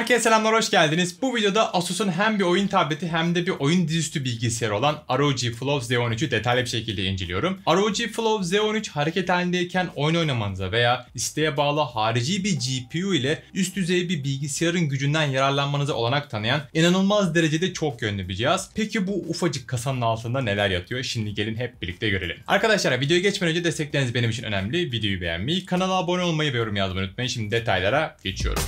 Herkese selamlar hoş geldiniz. Bu videoda Asus'un hem bir oyun tableti hem de bir oyun dizüstü bilgisayarı olan ROG Flow Z13'ü detaylı bir şekilde inceliyorum. ROG Flow Z13 hareket halindeyken oyun oynamanıza veya isteğe bağlı harici bir GPU ile üst düzey bir bilgisayarın gücünden yararlanmanıza olanak tanıyan inanılmaz derecede çok yönlü bir cihaz. Peki bu ufacık kasanın altında neler yatıyor? Şimdi gelin hep birlikte görelim. Arkadaşlar videoya geçmeden önce destekleriniz benim için önemli. Videoyu beğenmeyi, kanala abone olmayı ve yorum yazmayı unutmayın. Şimdi detaylara geçiyorum.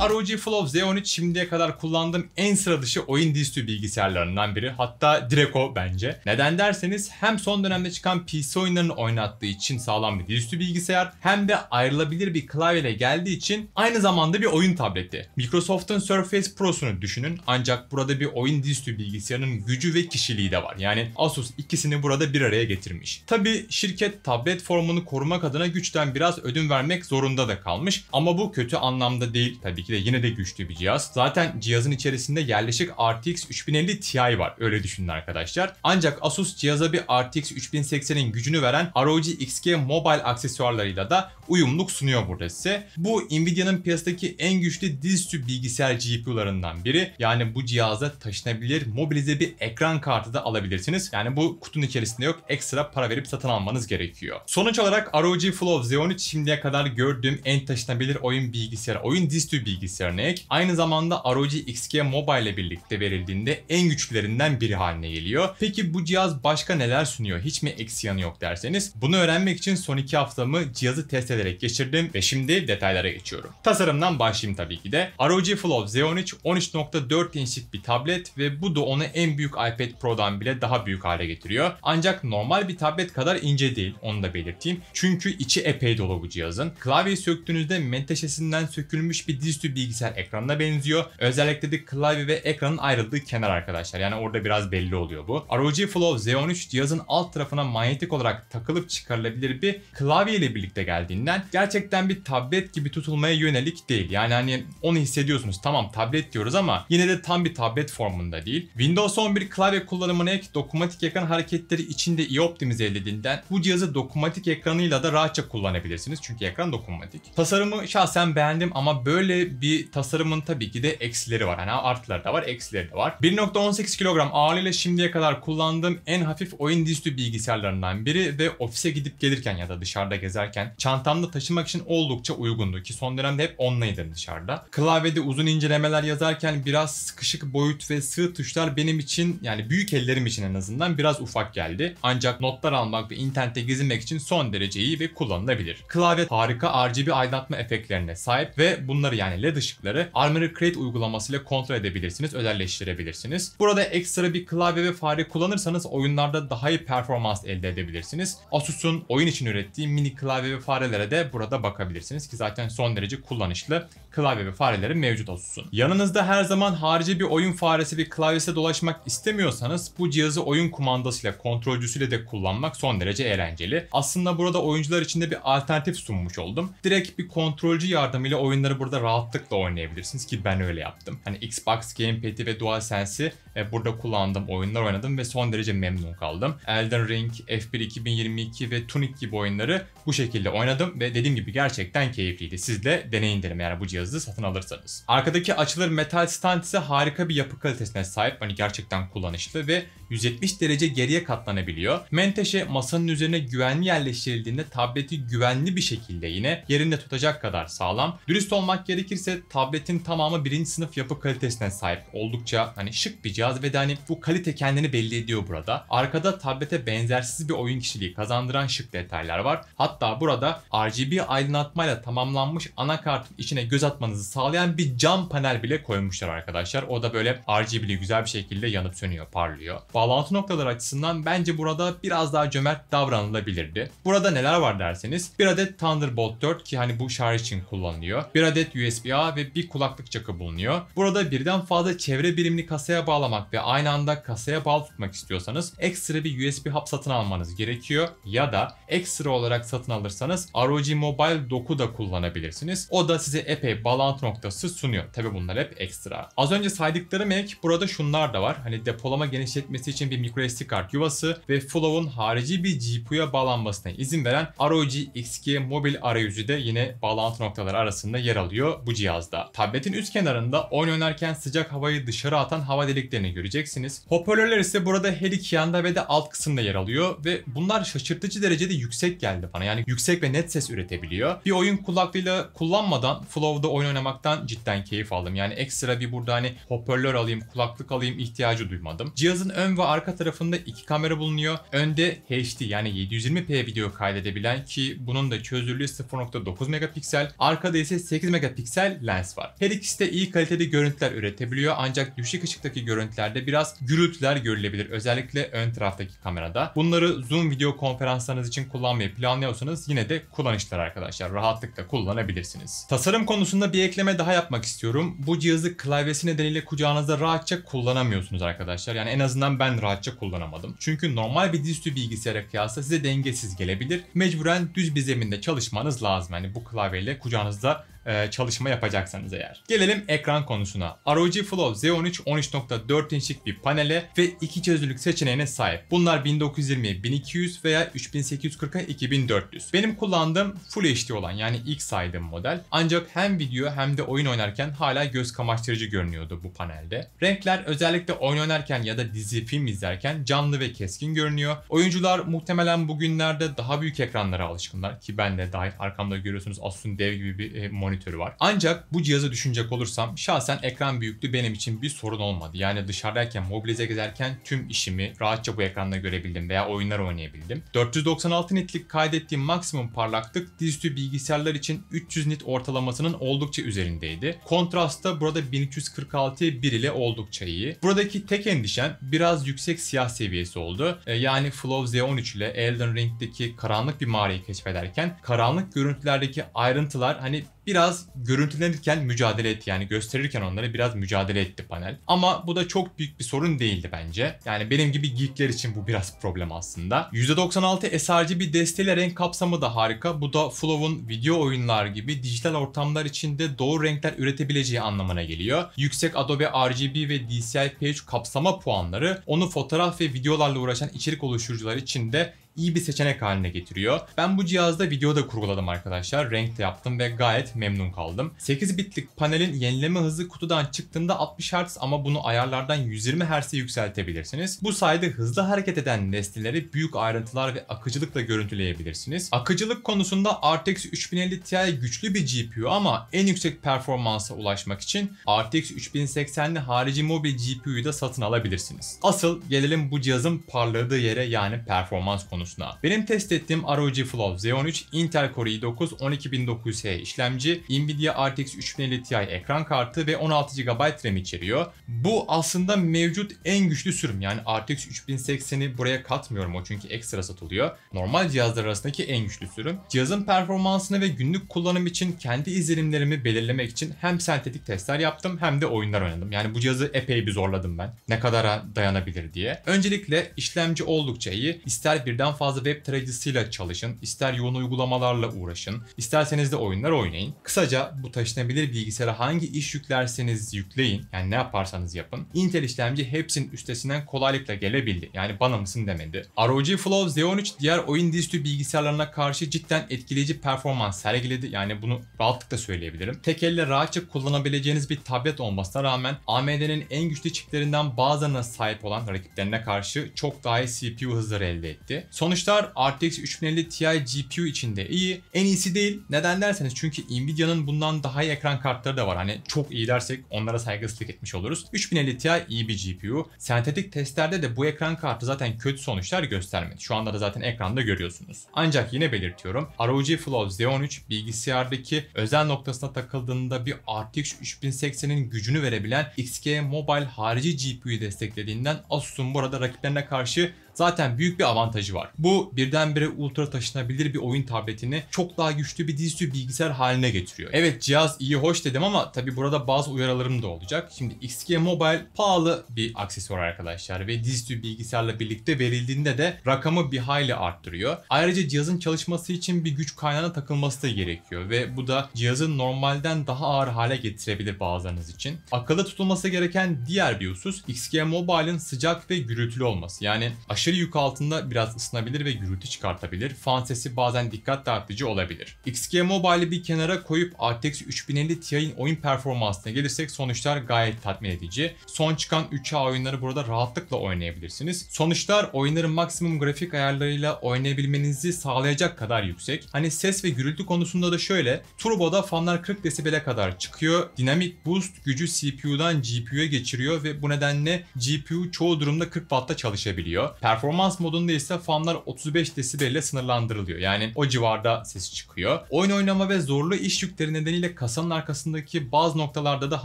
ROG Flow 13 şimdiye kadar kullandığım en sıra dışı oyun dizüstü bilgisayarlarından biri. Hatta direkt o bence. Neden derseniz hem son dönemde çıkan PC oyunlarını oynattığı için sağlam bir dizüstü bilgisayar hem de ayrılabilir bir klavyeyle geldiği için aynı zamanda bir oyun tableti. Microsoft'un Surface Pro'sunu düşünün ancak burada bir oyun dizüstü bilgisayarının gücü ve kişiliği de var. Yani Asus ikisini burada bir araya getirmiş. Tabi şirket tablet formunu korumak adına güçten biraz ödün vermek zorunda da kalmış ama bu kötü anlamda değil tabii ki yine de güçlü bir cihaz. Zaten cihazın içerisinde yerleşik RTX 3050 Ti var. Öyle düşünün arkadaşlar. Ancak Asus cihaza bir RTX 3080'in gücünü veren ROG XG Mobile aksesuarlarıyla da uyumluk sunuyor burada size. Bu Nvidia'nın piyasadaki en güçlü dizüstü bilgisayar GPU'larından biri. Yani bu cihazda taşınabilir mobilize bir ekran kartı da alabilirsiniz. Yani bu kutunun içerisinde yok. Ekstra para verip satın almanız gerekiyor. Sonuç olarak ROG Flow Z13 şimdiye kadar gördüğüm en taşınabilir oyun bilgisayarı, oyun dizüstü bilgisayarı bilgisayarına ek. Aynı zamanda ROG XG Mobile ile birlikte verildiğinde en güçlülerinden biri haline geliyor. Peki bu cihaz başka neler sunuyor? Hiç mi eksi yanı yok derseniz. Bunu öğrenmek için son iki haftamı cihazı test ederek geçirdim ve şimdi detaylara geçiyorum. Tasarımdan başlayayım tabii ki de. ROG Flow Z13 13.4 inçlik bir tablet ve bu da onu en büyük iPad Pro'dan bile daha büyük hale getiriyor. Ancak normal bir tablet kadar ince değil onu da belirteyim. Çünkü içi epey dolu bu cihazın. Klavyeyi söktüğünüzde menteşesinden sökülmüş bir dizüstü masaüstü bilgisayar ekranına benziyor. Özellikle de klavye ve ekranın ayrıldığı kenar arkadaşlar. Yani orada biraz belli oluyor bu. ROG Flow Z13 cihazın alt tarafına manyetik olarak takılıp çıkarılabilir bir klavye ile birlikte geldiğinden gerçekten bir tablet gibi tutulmaya yönelik değil. Yani hani onu hissediyorsunuz. Tamam tablet diyoruz ama yine de tam bir tablet formunda değil. Windows 11 klavye kullanımına ek dokunmatik ekran hareketleri içinde iyi optimize edildiğinden bu cihazı dokunmatik ekranıyla da rahatça kullanabilirsiniz. Çünkü ekran dokunmatik. Tasarımı şahsen beğendim ama böyle bir tasarımın tabii ki de eksileri var. Hani artıları da var, eksileri de var. 1.18 kilogram ağırlığıyla şimdiye kadar kullandığım en hafif oyun dizüstü bilgisayarlarından biri ve ofise gidip gelirken ya da dışarıda gezerken çantamda taşımak için oldukça uygundu ki son dönemde hep onlaydım dışarıda. Klavyede uzun incelemeler yazarken biraz sıkışık boyut ve sığ tuşlar benim için yani büyük ellerim için en azından biraz ufak geldi. Ancak notlar almak ve internette gezinmek için son derece iyi ve kullanılabilir. Klavye harika RGB aydınlatma efektlerine sahip ve bunları yani led ışıkları Armory Crate uygulamasıyla kontrol edebilirsiniz, özelleştirebilirsiniz. Burada ekstra bir klavye ve fare kullanırsanız oyunlarda daha iyi performans elde edebilirsiniz. Asus'un oyun için ürettiği mini klavye ve farelere de burada bakabilirsiniz ki zaten son derece kullanışlı klavye ve fareleri mevcut Asus'un. Yanınızda her zaman harici bir oyun faresi ve klavyesi dolaşmak istemiyorsanız bu cihazı oyun kumandasıyla kontrolcüsüyle de kullanmak son derece eğlenceli. Aslında burada oyuncular için de bir alternatif sunmuş oldum. Direkt bir kontrolcü yardımıyla oyunları burada rahatlıkla rahatlıkla oynayabilirsiniz ki ben öyle yaptım. Hani Xbox Gamepad'i ve DualSense'i e, burada kullandım, oyunlar oynadım ve son derece memnun kaldım. Elden Ring, F1 2022 ve Tunic gibi oyunları bu şekilde oynadım ve dediğim gibi gerçekten keyifliydi. Siz de deneyin derim yani bu cihazı satın alırsanız. Arkadaki açılır metal stand ise harika bir yapı kalitesine sahip. Hani gerçekten kullanışlı ve 170 derece geriye katlanabiliyor. Menteşe masanın üzerine güvenli yerleştirildiğinde tableti güvenli bir şekilde yine yerinde tutacak kadar sağlam. Dürüst olmak gerekirse tabletin tamamı birinci sınıf yapı kalitesine sahip. Oldukça hani şık bir cihaz ve de hani bu kalite kendini belli ediyor burada. Arkada tablete benzersiz bir oyun kişiliği kazandıran şık detaylar var. Hatta burada RGB aydınlatmayla tamamlanmış anakartın içine göz atmanızı sağlayan bir cam panel bile koymuşlar arkadaşlar. O da böyle RGB'li güzel bir şekilde yanıp sönüyor, parlıyor. Bağlantı noktaları açısından bence burada biraz daha cömert davranılabilirdi. Burada neler var derseniz bir adet Thunderbolt 4 ki hani bu şarj için kullanılıyor. Bir adet USB-A ve bir kulaklık çakı bulunuyor. Burada birden fazla çevre birimini kasaya bağlamak ve aynı anda kasaya bağlı tutmak istiyorsanız ekstra bir USB hub satın almanız gerekiyor ya da ekstra olarak satın alırsanız ROG Mobile Doku da kullanabilirsiniz. O da size epey bağlantı noktası sunuyor. Tabi bunlar hep ekstra. Az önce saydıklarım ek burada şunlar da var. Hani depolama genişletmesi gelmesi için bir microSD kart yuvası ve Flow'un harici bir GPU'ya bağlanmasına izin veren ROG XG 2 mobil arayüzü de yine bağlantı noktaları arasında yer alıyor bu cihazda. Tabletin üst kenarında oyun oynarken sıcak havayı dışarı atan hava deliklerini göreceksiniz. Hoparlörler ise burada her iki yanda ve de alt kısımda yer alıyor ve bunlar şaşırtıcı derecede yüksek geldi bana. Yani yüksek ve net ses üretebiliyor. Bir oyun kulaklığıyla kullanmadan Flow'da oyun oynamaktan cidden keyif aldım. Yani ekstra bir burada hani hoparlör alayım, kulaklık alayım ihtiyacı duymadım. Cihazın ön ve arka tarafında iki kamera bulunuyor. Önde HD yani 720p video kaydedebilen ki bunun da çözünürlüğü 0.9 megapiksel. Arkada ise 8 megapiksel lens var. Her ikisi de iyi kalitede görüntüler üretebiliyor ancak düşük ışıktaki görüntülerde biraz gürültüler görülebilir. Özellikle ön taraftaki kamerada. Bunları Zoom video konferanslarınız için kullanmayı planlıyorsanız yine de kullanışlar arkadaşlar. Rahatlıkla kullanabilirsiniz. Tasarım konusunda bir ekleme daha yapmak istiyorum. Bu cihazı klavyesi nedeniyle kucağınızda rahatça kullanamıyorsunuz arkadaşlar. Yani en azından ben ben rahatça kullanamadım. Çünkü normal bir dizüstü bilgisayara kıyasla size dengesiz gelebilir. Mecburen düz bir zeminde çalışmanız lazım. Yani bu klavyeyle kucağınızda e, çalışma yapacaksanız eğer. Gelelim ekran konusuna. ROG Flow Z13 13.4 inçlik bir panele ve iki çözünürlük seçeneğine sahip. Bunlar 1920 1200 veya 3840 x 2400. Benim kullandığım Full HD olan yani ilk saydığım model. Ancak hem video hem de oyun oynarken hala göz kamaştırıcı görünüyordu bu panelde. Renkler özellikle oyun oynarken ya da dizi film izlerken canlı ve keskin görünüyor. Oyuncular muhtemelen bugünlerde daha büyük ekranlara alışkınlar ki ben de dahil arkamda görüyorsunuz Asus'un dev gibi bir e, monitör monitörü var. Ancak bu cihazı düşünecek olursam şahsen ekran büyüklüğü benim için bir sorun olmadı. Yani dışarıdayken mobilize gezerken tüm işimi rahatça bu ekranda görebildim veya oyunlar oynayabildim. 496 nitlik kaydettiğim maksimum parlaklık dizüstü bilgisayarlar için 300 nit ortalamasının oldukça üzerindeydi. Kontrastta burada 1346 1 ile oldukça iyi. Buradaki tek endişen biraz yüksek siyah seviyesi oldu. E, yani Flow Z13 ile Elden Ring'deki karanlık bir mağarayı keşfederken karanlık görüntülerdeki ayrıntılar hani biraz görüntülenirken mücadele etti. Yani gösterirken onlara biraz mücadele etti panel. Ama bu da çok büyük bir sorun değildi bence. Yani benim gibi geekler için bu biraz problem aslında. %96 SRG bir desteğiyle renk kapsamı da harika. Bu da Flow'un video oyunlar gibi dijital ortamlar içinde doğru renkler üretebileceği anlamına geliyor. Yüksek Adobe RGB ve DCI Page kapsama puanları onu fotoğraf ve videolarla uğraşan içerik oluşturucular için de iyi bir seçenek haline getiriyor. Ben bu cihazda video da kurguladım arkadaşlar. Renk de yaptım ve gayet memnun kaldım. 8 bitlik panelin yenileme hızı kutudan çıktığında 60 Hz ama bunu ayarlardan 120 Hz'e yükseltebilirsiniz. Bu sayede hızlı hareket eden nesneleri büyük ayrıntılar ve akıcılıkla görüntüleyebilirsiniz. Akıcılık konusunda RTX 3050 Ti güçlü bir GPU ama en yüksek performansa ulaşmak için RTX 3080'li harici mobil GPU'yu da satın alabilirsiniz. Asıl gelelim bu cihazın parladığı yere yani performans konusunda konusuna. Benim test ettiğim ROG Flow Z13 Intel Core i9 12900H işlemci, Nvidia RTX 3050 Ti ekran kartı ve 16 GB RAM içeriyor. Bu aslında mevcut en güçlü sürüm yani RTX 3080'i buraya katmıyorum o çünkü ekstra satılıyor. Normal cihazlar arasındaki en güçlü sürüm. Cihazın performansını ve günlük kullanım için kendi izlenimlerimi belirlemek için hem sentetik testler yaptım hem de oyunlar oynadım. Yani bu cihazı epey bir zorladım ben. Ne kadara dayanabilir diye. Öncelikle işlemci oldukça iyi. İster birden fazla web tarayıcısıyla çalışın, ister yoğun uygulamalarla uğraşın, isterseniz de oyunlar oynayın. Kısaca bu taşınabilir bilgisayara hangi iş yüklerseniz yükleyin, yani ne yaparsanız yapın. Intel işlemci hepsinin üstesinden kolaylıkla gelebildi. Yani bana mısın demedi. ROG Flow Z13 diğer oyun dizüstü bilgisayarlarına karşı cidden etkileyici performans sergiledi. Yani bunu rahatlıkla söyleyebilirim. Tek elle rahatça kullanabileceğiniz bir tablet olmasına rağmen AMD'nin en güçlü çiplerinden bazılarına sahip olan rakiplerine karşı çok daha iyi CPU hızları elde etti. Son Sonuçlar RTX 3050 Ti GPU için de iyi. En iyisi değil. Neden derseniz çünkü Nvidia'nın bundan daha iyi ekran kartları da var. Hani çok iyi dersek onlara saygısızlık etmiş oluruz. 3050 Ti iyi bir GPU. Sentetik testlerde de bu ekran kartı zaten kötü sonuçlar göstermedi. Şu anda da zaten ekranda görüyorsunuz. Ancak yine belirtiyorum. ROG Flow Z13 bilgisayardaki özel noktasına takıldığında bir RTX 3080'in gücünü verebilen XG Mobile harici GPU'yu desteklediğinden Asus'un burada rakiplerine karşı zaten büyük bir avantajı var. Bu birdenbire ultra taşınabilir bir oyun tabletini çok daha güçlü bir dizüstü bilgisayar haline getiriyor. Evet cihaz iyi hoş dedim ama tabi burada bazı uyarılarım da olacak. Şimdi XG Mobile pahalı bir aksesuar arkadaşlar ve dizüstü bilgisayarla birlikte verildiğinde de rakamı bir hayli arttırıyor. Ayrıca cihazın çalışması için bir güç kaynağına takılması da gerekiyor ve bu da cihazın normalden daha ağır hale getirebilir bazılarınız için. Akılda tutulması gereken diğer bir husus XG Mobile'ın sıcak ve gürültülü olması. Yani aşırı Aşırı yük altında biraz ısınabilir ve gürültü çıkartabilir. Fan sesi bazen dikkat dağıtıcı olabilir. XG Mobile'i bir kenara koyup RTX 3050 Ti'nin oyun performansına gelirsek sonuçlar gayet tatmin edici. Son çıkan 3A oyunları burada rahatlıkla oynayabilirsiniz. Sonuçlar oyunların maksimum grafik ayarlarıyla oynayabilmenizi sağlayacak kadar yüksek. Hani ses ve gürültü konusunda da şöyle. Turbo'da fanlar 40 desibele kadar çıkıyor. Dinamik boost gücü CPU'dan GPU'ya geçiriyor ve bu nedenle GPU çoğu durumda 40 wattta çalışabiliyor. Performans modunda ise fanlar 35 desibelle sınırlandırılıyor. Yani o civarda ses çıkıyor. Oyun oynama ve zorlu iş yükleri nedeniyle kasanın arkasındaki bazı noktalarda da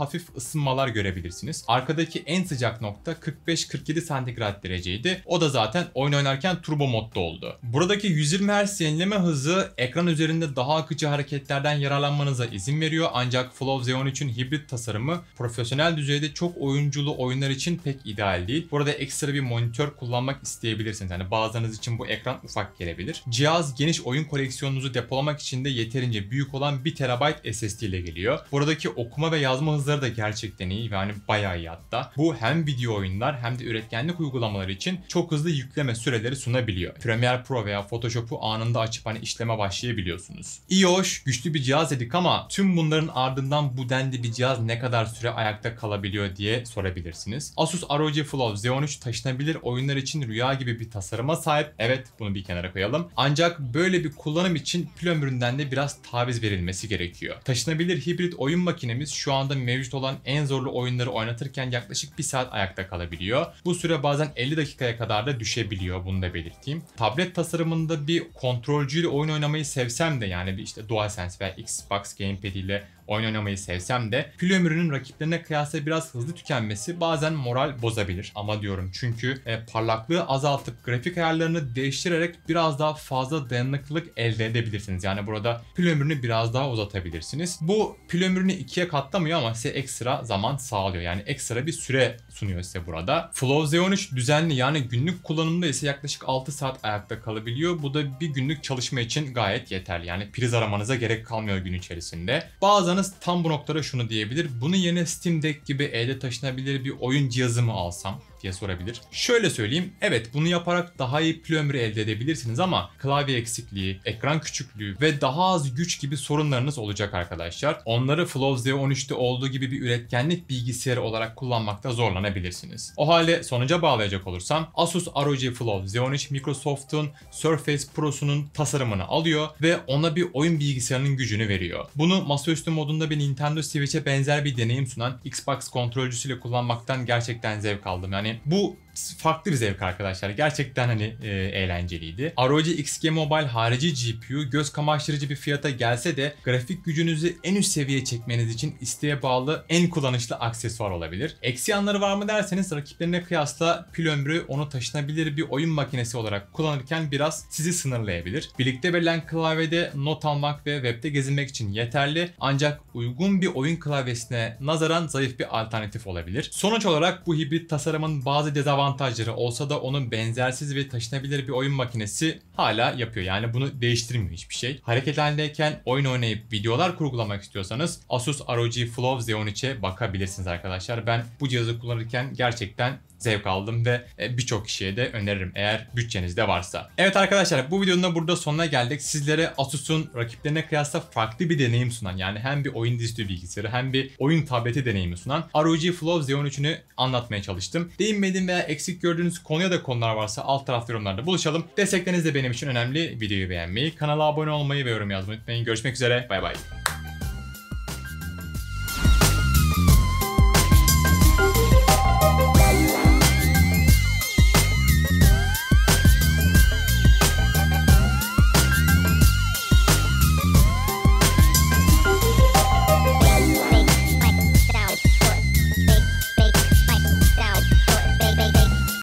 hafif ısınmalar görebilirsiniz. Arkadaki en sıcak nokta 45-47 santigrat dereceydi. O da zaten oyun oynarken turbo modda oldu. Buradaki 120 Hz yenileme hızı ekran üzerinde daha akıcı hareketlerden yararlanmanıza izin veriyor. Ancak Flow z Zeon için hibrit tasarımı profesyonel düzeyde çok oyunculu oyunlar için pek ideal değil. Burada ekstra bir monitör kullanmak istedim isteyebilirsiniz. Yani bazılarınız için bu ekran ufak gelebilir. Cihaz geniş oyun koleksiyonunuzu depolamak için de yeterince büyük olan 1 TB SSD ile geliyor. Buradaki okuma ve yazma hızları da gerçekten iyi yani bayağı iyi hatta. Bu hem video oyunlar hem de üretkenlik uygulamaları için çok hızlı yükleme süreleri sunabiliyor. Premiere Pro veya Photoshop'u anında açıp hani işleme başlayabiliyorsunuz. İyi hoş, güçlü bir cihaz dedik ama tüm bunların ardından bu dendi bir cihaz ne kadar süre ayakta kalabiliyor diye sorabilirsiniz. Asus ROG Flow Z13 taşınabilir oyunlar için rüya rüya gibi bir tasarıma sahip. Evet bunu bir kenara koyalım. Ancak böyle bir kullanım için pil ömründen de biraz taviz verilmesi gerekiyor. Taşınabilir hibrit oyun makinemiz şu anda mevcut olan en zorlu oyunları oynatırken yaklaşık 1 saat ayakta kalabiliyor. Bu süre bazen 50 dakikaya kadar da düşebiliyor bunu da belirteyim. Tablet tasarımında bir kontrolcüyle oyun oynamayı sevsem de yani bir işte DualSense veya Xbox Gamepad ile oyun oynamayı sevsem de pil ömrünün rakiplerine kıyasla biraz hızlı tükenmesi bazen moral bozabilir ama diyorum çünkü e, parlaklığı azaltıp grafik ayarlarını değiştirerek biraz daha fazla dayanıklılık elde edebilirsiniz. Yani burada pil ömrünü biraz daha uzatabilirsiniz. Bu pil ömrünü ikiye katlamıyor ama size ekstra zaman sağlıyor. Yani ekstra bir süre sunuyor size burada. Flow Z13 düzenli yani günlük kullanımda ise yaklaşık 6 saat ayakta kalabiliyor. Bu da bir günlük çalışma için gayet yeterli. Yani priz aramanıza gerek kalmıyor gün içerisinde. Bazen Yalnız tam bu noktada şunu diyebilir. Bunun yerine Steam Deck gibi elde taşınabilir bir oyun cihazı mı alsam? diye sorabilir. Şöyle söyleyeyim. Evet bunu yaparak daha iyi plömri elde edebilirsiniz ama klavye eksikliği, ekran küçüklüğü ve daha az güç gibi sorunlarınız olacak arkadaşlar. Onları Flow Z13'te olduğu gibi bir üretkenlik bilgisayarı olarak kullanmakta zorlanabilirsiniz. O halde sonuca bağlayacak olursam Asus ROG Flow Z13 Microsoft'un Surface Pro'sunun tasarımını alıyor ve ona bir oyun bilgisayarının gücünü veriyor. Bunu masaüstü modunda bir Nintendo Switch'e benzer bir deneyim sunan Xbox kontrolcüsüyle kullanmaktan gerçekten zevk aldım. Yani bu farklı bir zevk arkadaşlar. Gerçekten hani e, eğlenceliydi. ROG XG Mobile harici GPU göz kamaştırıcı bir fiyata gelse de grafik gücünüzü en üst seviyeye çekmeniz için isteğe bağlı en kullanışlı aksesuar olabilir. Eksi yanları var mı derseniz rakiplerine kıyasla pil ömrü onu taşınabilir bir oyun makinesi olarak kullanırken biraz sizi sınırlayabilir. Birlikte verilen klavyede not almak ve webde gezinmek için yeterli ancak uygun bir oyun klavyesine nazaran zayıf bir alternatif olabilir. Sonuç olarak bu hibrit tasarımın bazı dezavantajları avantajları olsa da onun benzersiz ve taşınabilir bir oyun makinesi hala yapıyor. Yani bunu değiştirmiyor hiçbir şey. Hareket halindeyken oyun oynayıp videolar kurgulamak istiyorsanız Asus ROG Flow Z13'e bakabilirsiniz arkadaşlar. Ben bu cihazı kullanırken gerçekten zevk aldım ve e, birçok kişiye de öneririm eğer bütçenizde varsa. Evet arkadaşlar bu videonun da burada sonuna geldik. Sizlere Asus'un rakiplerine kıyasla farklı bir deneyim sunan yani hem bir oyun dizüstü bilgisayarı hem bir oyun tableti deneyimi sunan ROG Flow z 3'ünü anlatmaya çalıştım. Değinmediğim veya eksik gördüğünüz konuya da konular varsa alt tarafta yorumlarda buluşalım. Destekleriniz de benim için önemli. Videoyu beğenmeyi, kanala abone olmayı ve yorum yazmayı unutmayın. Görüşmek üzere. Bay bay.